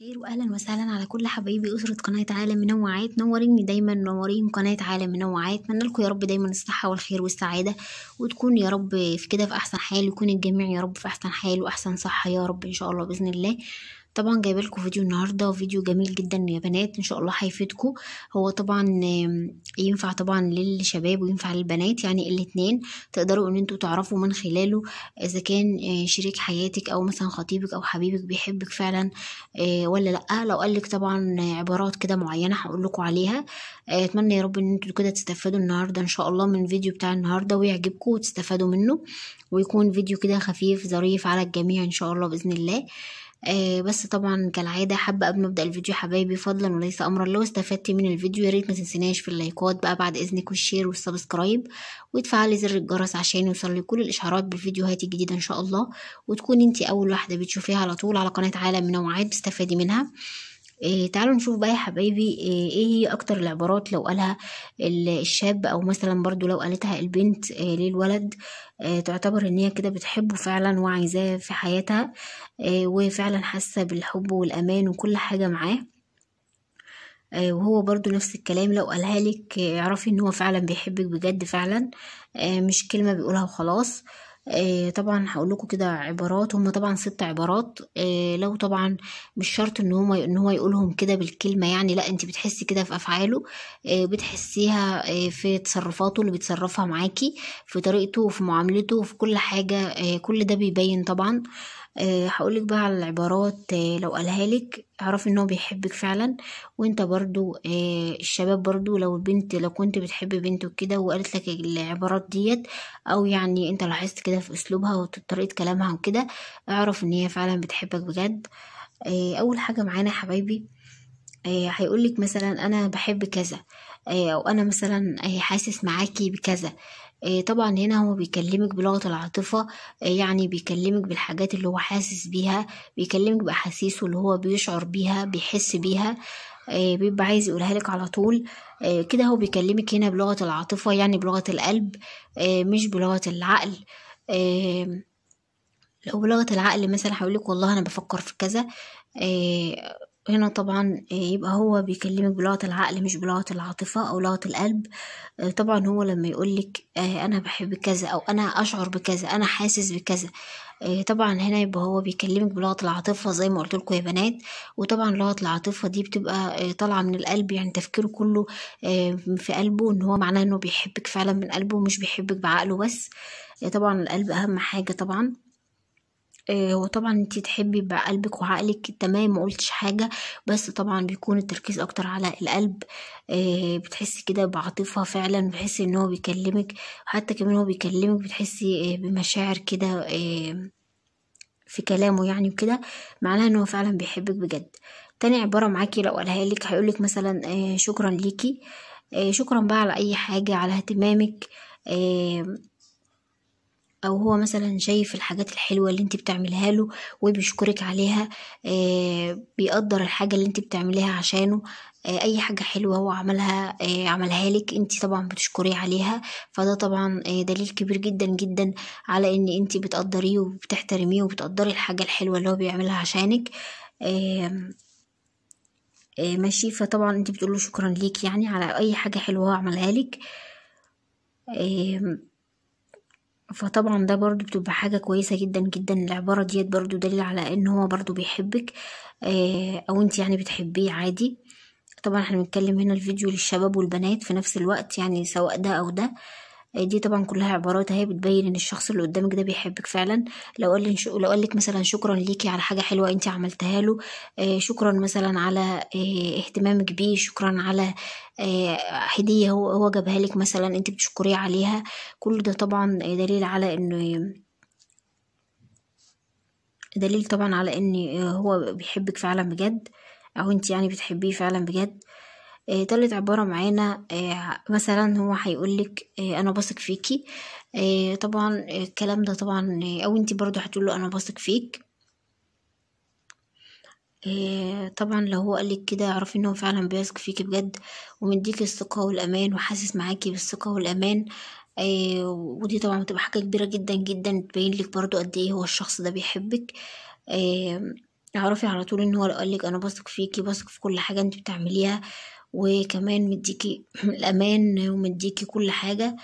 خير واهلا وسهلا على كل حبايبي اسره قناه عالم منوعات نوريني دايما نورين قناه عالم منوعات اتمنى لكم يا رب دايما الصحه والخير والسعاده وتكون يا رب في كده في احسن حال ويكون الجميع يا رب في احسن حال واحسن صحه يا رب ان شاء الله باذن الله طبعا جايبه لكم فيديو النهارده وفيديو جميل جدا يا بنات ان شاء الله هيفيدكم هو طبعا ينفع طبعا للشباب وينفع للبنات يعني الاتنين تقدروا ان انتوا تعرفوا من خلاله اذا كان آه، شريك حياتك او مثلا خطيبك او حبيبك بيحبك فعلا آه، ولا لا لو قالك طبعا عبارات كده معينه هقول لكم عليها آه، اتمنى يا رب ان انتوا كده تستفادوا النهارده ان شاء الله من الفيديو بتاع النهارده ويعجبكم وتستفادوا منه ويكون فيديو كده خفيف ظريف على الجميع ان شاء الله باذن الله آه بس طبعا كالعادة حابة قبل ما ابدأ الفيديو حبايبي فضلا وليس امرا لو استفدت من الفيديو يا ريت ما تنسيناش في اللايكات بقى بعد اذنك والشير والسبسكرايب وتفعلي زر الجرس عشان يوصل كل الاشعارات بالفيديوهات الجديدة ان شاء الله وتكوني انت اول واحدة بتشوفيها على طول على قناة عالم منوعات بتستفادي منها إيه تعالوا نشوف بقى يا حبايبي إيه, ايه هي اكتر العبارات لو قالها الشاب او مثلا برضو لو قالتها البنت إيه للولد إيه تعتبر ان هي كده بتحبه فعلا وعايزاه في حياتها إيه وفعلا حاسه بالحب والامان وكل حاجه معاه آه، وهو برضو نفس الكلام لو قالها لك آه، اعرفي ان هو فعلا بيحبك بجد فعلا آه، مش كلمة بيقولها وخلاص آه، طبعا هقول لكم كده عبارات هم طبعا ست عبارات آه، لو طبعا مش شرط ان هو ان هو يقولهم كده بالكلمه يعني لا انت بتحسي كده في افعاله آه، بتحسيها في تصرفاته اللي بيتصرفها معاكي في طريقته وفي معاملته وفي كل حاجه كل ده بيبين طبعا آه، هقولك بقى على العبارات آه، لو قالها لك اعرف ان هو بيحبك فعلا وانت برضو آه، الشباب برضو لو البنت لو كنت بتحب بنت وكده وقالت لك العبارات ديت او يعني انت لاحظت كده في اسلوبها وطريقه كلامها وكده اعرف ان هي فعلا بتحبك بجد اول حاجه معانا حبايبي هيقولك مثلا انا بحب كذا او انا مثلا حاسس معاكي بكذا آه، طبعا هنا هو بيكلمك بلغة العاطفة آه، يعني بيكلمك بالحاجات اللي هو حاسس بيها بيكلمك بأحاسيسه اللي هو بيشعر بيها بيحس بيها آه، بيبقى عايز يقولها لك على طول كده هو بيكلمك هنا بلغة العاطفة يعني بلغة القلب مش بلغة العقل لو بلغة العقل مثلا هقولك والله أنا بفكر في كذا هنا طبعا آه، يبقى هو بيكلمك بلغة العقل مش بلغة العاطفة أو لغة القلب آه، طبعا هو لما يقولك آه، أنا بحب كذا أو أنا أشعر بكذا أنا حاسس بكذا طبعا هنا يبقى هو بيكلمك بلغة العاطفة زي ما لكم يا بنات وطبعا لغة العاطفة دي بتبقى طالعة من القلب يعني تفكيره كله في قلبه ان هو معناه انه بيحبك فعلا من قلبه مش بيحبك بعقله بس طبعا القلب أهم حاجة طبعا هو آه، طبعا انت تحبي بقى قلبك وعقلك تمام ما قلتش حاجه بس طبعا بيكون التركيز اكتر على القلب آه، بتحسي كده بعاطفه فعلا بتحسي ان هو بيكلمك حتى كمان هو بيكلمك بتحسي آه، بمشاعر كده في كلامه يعني وكده معناه ان هو فعلا بيحبك بجد تاني عبارة معاكي لو قالها لك هيقولك مثلا شكرا ليكي شكرا بقى على اي حاجة على اهتمامك او هو مثلا شايف الحاجات الحلوه اللي انت بتعملها له وبيشكرك عليها آه، بيقدر الحاجه اللي انت بتعمليها عشانه آه، اي حاجه حلوه هو عملها آه، عملها لك انت طبعا بتشكريه عليها فده طبعا دليل كبير جدا جدا على ان انت بتقدريه وبتحترميه وبتقدري الحاجه الحلوه اللي هو بيعملها عشانك ماشي فطبعا انت بتقول له شكرا ليك يعني على اي حاجه حلوه هو عملها لك فطبعا ده برضو بتبقى حاجة كويسة جدا جدا العبارة ديت برضو دليل على ان هو برضو بيحبك آه او انت يعني بتحبيه عادي طبعا احنا بنتكلم هنا الفيديو للشباب والبنات في نفس الوقت يعني سواء ده او ده دي طبعا كلها عبارات اهي بتبين ان الشخص اللي قدامك ده بيحبك فعلا لو قال لو قال لك مثلا شكرا ليكي على حاجه حلوه انت عملتها له آه، شكرا مثلا على آه، اهتمامك بيه شكرا على آه، هديه هو هو جابها لك مثلا انت بتشكريه عليها كل ده طبعا دليل على انه دليل طبعا على ان هو بيحبك فعلا بجد او انت يعني بتحبيه فعلا بجد آه تالت عبارة معانا آه مثلا هو هيقولك آه أنا بثق فيكي آه طبعا آه، الكلام ده طبعا آه، أو انتي برضو هتقوله أنا بثق فيك آه، طبعا لو هو قالك كده اعرفي ان هو فعلا بيثق فيكي بجد ومديكي الثقة والأمان وحاسس معاكي بالثقة والأمان آه ودي طبعا بتبقى حاجة كبيرة جدا جدا تبين لك برضو قد ايه هو الشخص ده بيحبك اعرفي على طول ان هو لو قالك انا بثق فيكي بثق في كل حاجة انت بتعمليها وكمان مديكي الأمان ومديكي كل حاجة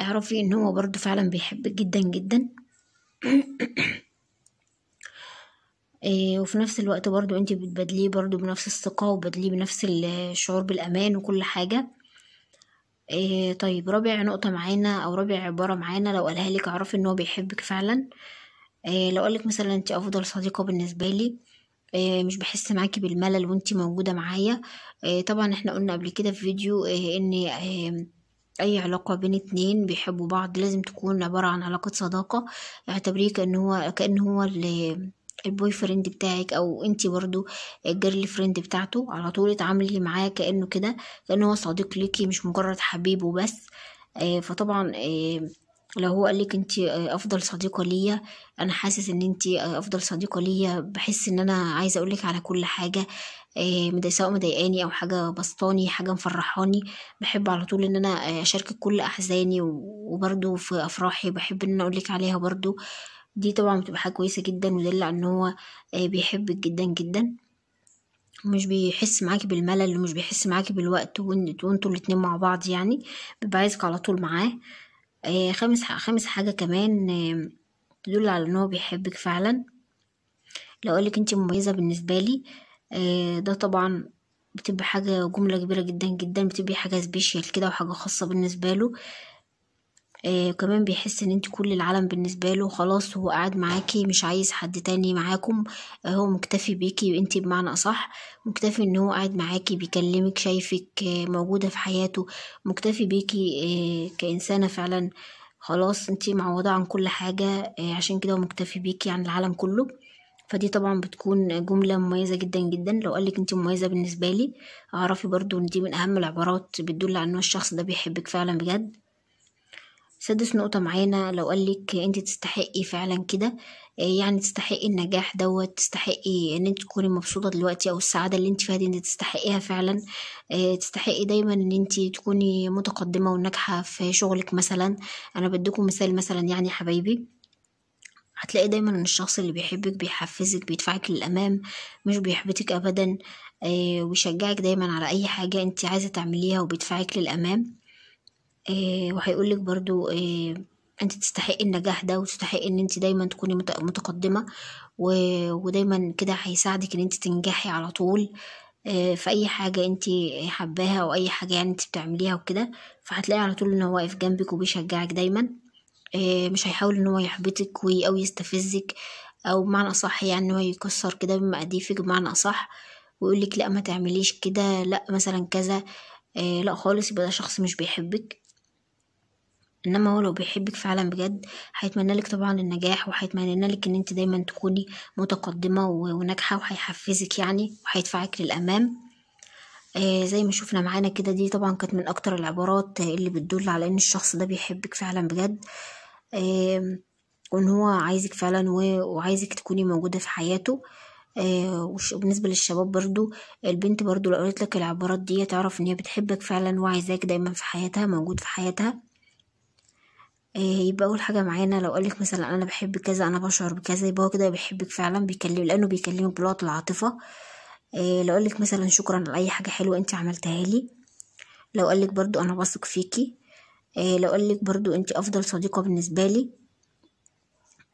اعرفي ان هو برضو فعلا بيحبك جدا جدا آه، وفي نفس الوقت برضو انت بتبادليه برضو بنفس الثقة وبدليه بنفس الشعور بالأمان وكل حاجة إيه طيب رابع نقطة معانا أو رابع عبارة معانا لو قالها لك اعرفي ان هو بيحبك فعلا إيه لو قالك مثلا انت أفضل صديقة بالنسبة لي آه، مش بحس معاكي بالملل وانتي موجودة معايا آه، طبعا احنا قلنا قبل كده في فيديو آه، ان اي علاقة بين اتنين بيحبوا بعض لازم تكون عبارة عن علاقة صداقة اعتبريه كأن هو كأن هو البوي فريند بتاعك او انت برضو الجيرل فريند بتاعته على طول اتعاملي معاه كانه كده كانه هو صديق ليكي مش مجرد حبيب وبس فطبعا لو هو قال لك انت آه، افضل صديقه ليا انا حاسس ان انت آه، افضل صديقه ليا بحس ان انا عايزه اقول لك على كل حاجه آه، سواء مضايقاني او حاجه بسطاني حاجه مفرحاني بحب على طول ان انا اشاركك كل احزاني وبرده في افراحي بحب ان انا اقول لك عليها برده دي طبعا بتبقى حاجه كويسه جدا ودل على ان هو بيحبك جدا جدا مش بيحس معاكي بالملل ومش بيحس معاكي بالوقت وانتوا الاتنين مع بعض يعني بيبقى عايزك على طول معاه آه، خامس حاجة خامس حاجة كمان تدل على ان هو بيحبك فعلا لو قالك انت مميزة بالنسبة لي آه، ده طبعا بتبقى حاجة جملة كبيرة جدا جدا بتبقى حاجة سبيشال كده وحاجة خاصة بالنسبة له آه وكمان بيحس ان انت كل العالم بالنسبة له خلاص هو قاعد معاكي مش عايز حد تاني معاكم آه هو مكتفي بيكي وانت بمعنى اصح مكتفي ان هو قاعد معاكي بيكلمك شايفك آه موجودة في حياته مكتفي بيكي آه كإنسانة فعلا خلاص انت معوضة عن كل حاجة آه عشان كده هو مكتفي بيكي عن العالم كله فدي طبعا بتكون جملة مميزة جدا جدا لو قالك انت مميزة بالنسبة لي اعرفي برضو ان دي من اهم العبارات بتدل على ان الشخص ده بيحبك فعلا بجد سادس نقطة معانا لو قالك انت تستحقي فعلا كده آه، يعني تستحقي النجاح دوت تستحقي ان انت تكوني مبسوطة دلوقتي او السعادة اللي انت فيها دي انت تستحقيها فعلا آه، تستحقي دايما ان انت تكوني متقدمة وناجحة في شغلك مثلا انا بديكم مثال مثلا يعني حبايبي هتلاقي دايما ان الشخص اللي بيحبك بيحفزك بيدفعك للامام مش بيحبطك ابدا آه، ويشجعك دايما على اي حاجة انت عايزة تعمليها وبيدفعك للامام آه، وهيقول لك برضو آه، انت تستحقي النجاح ده وتستحقي ان انت دايما تكوني متقدمه ودايما كده هيساعدك ان انت تنجحي على طول آه، في اي حاجه انت حباها او اي حاجه يعني انت بتعمليها وكده فهتلاقي على طول ان هو واقف جنبك وبيشجعك دايما مش هيحاول ان هو يحبطك او يستفزك او بمعنى اصح يعني هو يكسر كده بمقاديفك بمعنى اصح ويقولك لا ما تعمليش كده لا مثلا كذا لا خالص يبقى ده شخص مش بيحبك انما هو لو بيحبك فعلا بجد هيتمنى لك طبعا النجاح وهيتمنى لك ان انت دايما تكوني متقدمه وناجحه وهيحفزك يعني وهيدفعك للامام آه زي ما شفنا معانا كده دي طبعا كانت من اكتر العبارات اللي بتدل على ان الشخص ده بيحبك فعلا بجد آه وان هو عايزك فعلا وعايزك تكوني موجوده في حياته آه وبالنسبة للشباب برضو البنت برضو لو قالت لك العبارات دي تعرف ان هي بتحبك فعلا وعايزاك دايما في حياتها موجود في حياتها آه، يبقى اول حاجه معانا لو قالك مثلا انا بحب كذا انا بشعر بكذا يبقى هو كده بيحبك فعلا بيكلم لانه بيكلمك بلغه العاطفه آه، لو قالك مثلا شكرا على اي حاجه حلوه انت عملتها لي لو قالك برضو انا بثق فيكي آه، لو قالك برضو انت افضل صديقه بالنسبه لي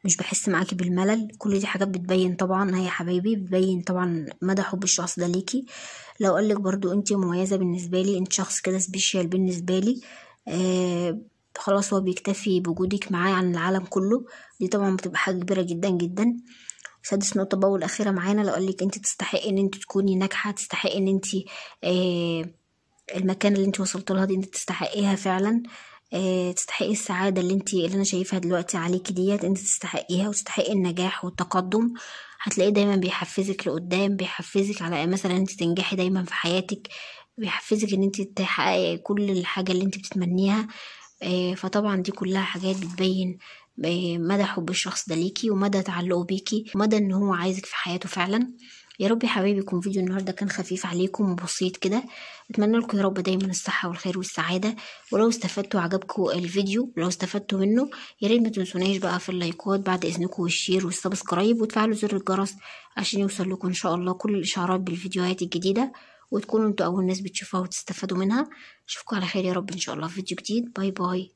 مش بحس معاكي بالملل كل دي حاجات بتبين طبعا هي حبايبي بتبين طبعا مدى حب الشخص ده ليكي لو قالك برضو انت مميزه بالنسبه لي انت شخص كده سبيشال بالنسبه لي آه خلاص هو بيكتفي بوجودك معاه عن العالم كله دي طبعا بتبقى حاجة كبيرة جدا جدا سادس نقطة بقى والأخيرة معانا لو قالك انت تستحقي ان انت تكوني ناجحة تستحقي ان انت آه المكان اللي انت وصلت لها دي انت تستحقيها فعلا آه تستحقي السعادة اللي انت اللي انا شايفها دلوقتي عليكي ديت انت تستحقيها وتستحقي النجاح والتقدم هتلاقيه دايما بيحفزك لقدام بيحفزك على مثلا انت تنجحي دايما في حياتك بيحفزك ان انت تحققي كل الحاجة اللي انت بتتمنيها آه، فطبعا دي كلها حاجات بتبين آه، مدى حب الشخص ده ليكي ومدى تعلقه بيكي ومدى ان هو عايزك في حياته فعلا يا رب يا حبايبي يكون فيديو النهارده كان خفيف عليكم وبسيط كده اتمنى لكم يا رب دايما الصحه والخير والسعاده ولو استفدتوا عجبكم الفيديو لو استفدتوا منه يا ريت ما تنسوناش بقى في اللايكات بعد اذنكم والشير والسبسكرايب وتفعلوا زر الجرس عشان يوصل لكم ان شاء الله كل الاشعارات بالفيديوهات الجديده وتكونوا انتوا أول ناس بتشوفها وتستفادوا منها أشوفكم على خير يا رب إن شاء الله في فيديو جديد باي باي